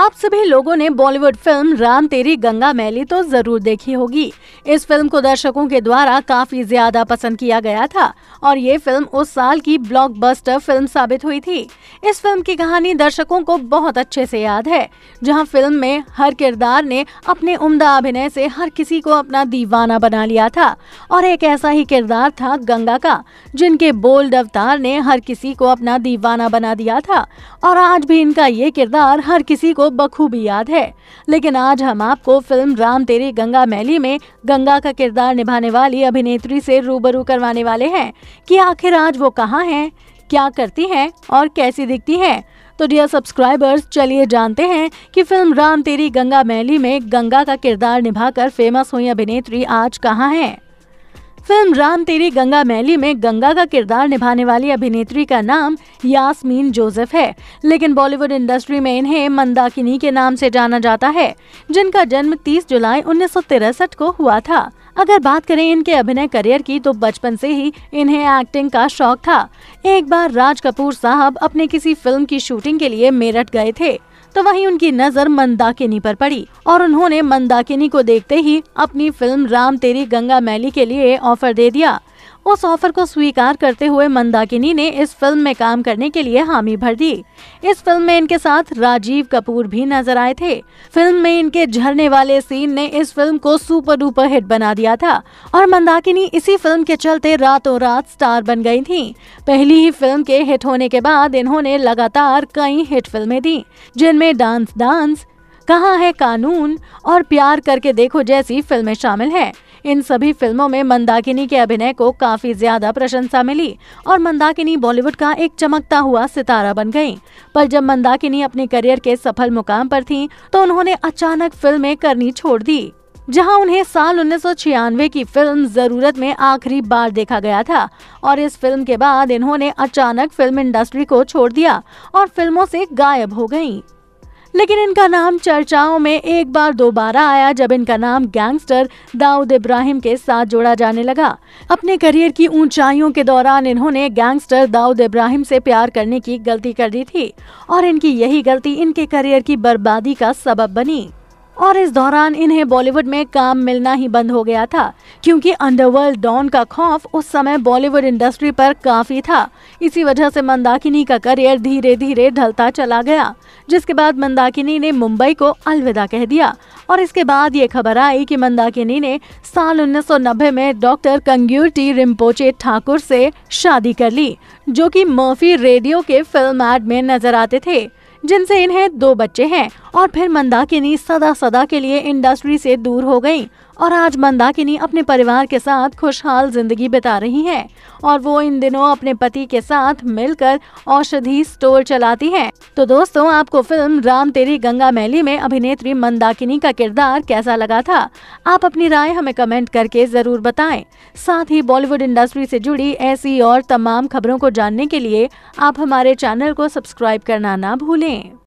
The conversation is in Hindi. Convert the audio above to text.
आप सभी लोगों ने बॉलीवुड फिल्म राम तेरी गंगा मैली तो जरूर देखी होगी इस फिल्म को दर्शकों के द्वारा काफी ज्यादा पसंद किया गया था और ये फिल्म उस साल की ब्लॉकबस्टर फिल्म साबित हुई थी इस फिल्म की कहानी दर्शकों को बहुत अच्छे से याद है जहां फिल्म में हर किरदार ने अपने उम्दा अभिनय से हर किसी को अपना दीवाना बना लिया था और एक ऐसा ही किरदार था गंगा का जिनके बोल्ड अवतार ने हर किसी को अपना दीवाना बना दिया था और आज भी इनका ये किरदार हर किसी को आपको बखूबी याद है लेकिन आज हम आपको फिल्म राम तेरी गंगा मैली में गंगा का किरदार निभाने वाली अभिनेत्री से रूबरू करवाने वाले हैं कि आखिर आज वो कहाँ हैं क्या करती हैं और कैसी दिखती हैं तो डियर सब्सक्राइबर्स चलिए जानते हैं कि फिल्म राम तेरी गंगा मैली में गंगा का किरदार निभाकर फेमस हुई अभिनेत्री आज कहाँ हैं फिल्म राम तेरी गंगा मैली में गंगा का किरदार निभाने वाली अभिनेत्री का नाम यास्मीन जोसेफ है लेकिन बॉलीवुड इंडस्ट्री में इन्हें मंदाकिनी के नाम से जाना जाता है जिनका जन्म 30 जुलाई उन्नीस को हुआ था अगर बात करें इनके अभिनय करियर की तो बचपन से ही इन्हें एक्टिंग का शौक था एक बार राज कपूर साहब अपने किसी फिल्म की शूटिंग के लिए मेरठ गए थे तो वहीं उनकी नजर मंदाकिनी पर पड़ी और उन्होंने मंदाकिनी को देखते ही अपनी फिल्म राम तेरी गंगा मैली के लिए ऑफर दे दिया उस ऑफर को स्वीकार करते हुए मंदाकिनी ने इस फिल्म में काम करने के लिए हामी भर दी इस फिल्म में इनके साथ राजीव कपूर भी नजर आए थे फिल्म में इनके झरने वाले सीन ने इस फिल्म को सुपर डुपर हिट बना दिया था और मंदाकिनी इसी फिल्म के चलते रातों रात स्टार बन गई थी पहली ही फिल्म के हिट होने के बाद इन्होंने लगातार कई हिट फिल्में दी जिनमें डांस डांस कहाँ है कानून और प्यार करके देखो जैसी फिल्में शामिल हैं इन सभी फिल्मों में मंदाकिनी के अभिनय को काफी ज्यादा प्रशंसा मिली और मंदाकिनी बॉलीवुड का एक चमकता हुआ सितारा बन गयी पर जब मंदाकिनी अपने करियर के सफल मुकाम पर थी तो उन्होंने अचानक फिल्में करनी छोड़ दी जहां उन्हें साल उन्नीस की फिल्म जरूरत में आखिरी बार देखा गया था और इस फिल्म के बाद इन्होंने अचानक फिल्म इंडस्ट्री को छोड़ दिया और फिल्मों से गायब हो गयी लेकिन इनका नाम चर्चाओं में एक बार दोबारा आया जब इनका नाम गैंगस्टर दाऊद इब्राहिम के साथ जोड़ा जाने लगा अपने करियर की ऊंचाइयों के दौरान इन्होंने गैंगस्टर दाऊद इब्राहिम से प्यार करने की गलती कर दी थी और इनकी यही गलती इनके करियर की बर्बादी का सबब बनी और इस दौरान इन्हें बॉलीवुड में काम मिलना ही बंद हो गया था क्योंकि अंडरवर्ल्ड डॉन का खौफ उस समय बॉलीवुड इंडस्ट्री पर काफी था इसी वजह से मंदाकिनी का करियर धीरे धीरे ढलता चला गया जिसके बाद मंदाकिनी ने मुंबई को अलविदा कह दिया और इसके बाद ये खबर आई कि मंदाकिनी ने साल उन्नीस में डॉक्टर कंग्यूटी रिम्पोचे ठाकुर से शादी कर ली जो कि मर्फी रेडियो के फिल्म एड में नजर आते थे जिनसे इन्हें दो बच्चे हैं और फिर मंदाकिनी सदा सदा के लिए इंडस्ट्री से दूर हो गयी और आज मंदाकिनी अपने परिवार के साथ खुशहाल जिंदगी बिता रही है और वो इन दिनों अपने पति के साथ मिलकर औषधि स्टोर चलाती है तो दोस्तों आपको फिल्म राम तेरी गंगा मैली में अभिनेत्री मंदाकिनी का किरदार कैसा लगा था आप अपनी राय हमें कमेंट करके जरूर बताएं साथ ही बॉलीवुड इंडस्ट्री से जुड़ी ऐसी और तमाम खबरों को जानने के लिए आप हमारे चैनल को सब्सक्राइब करना ना भूलें me.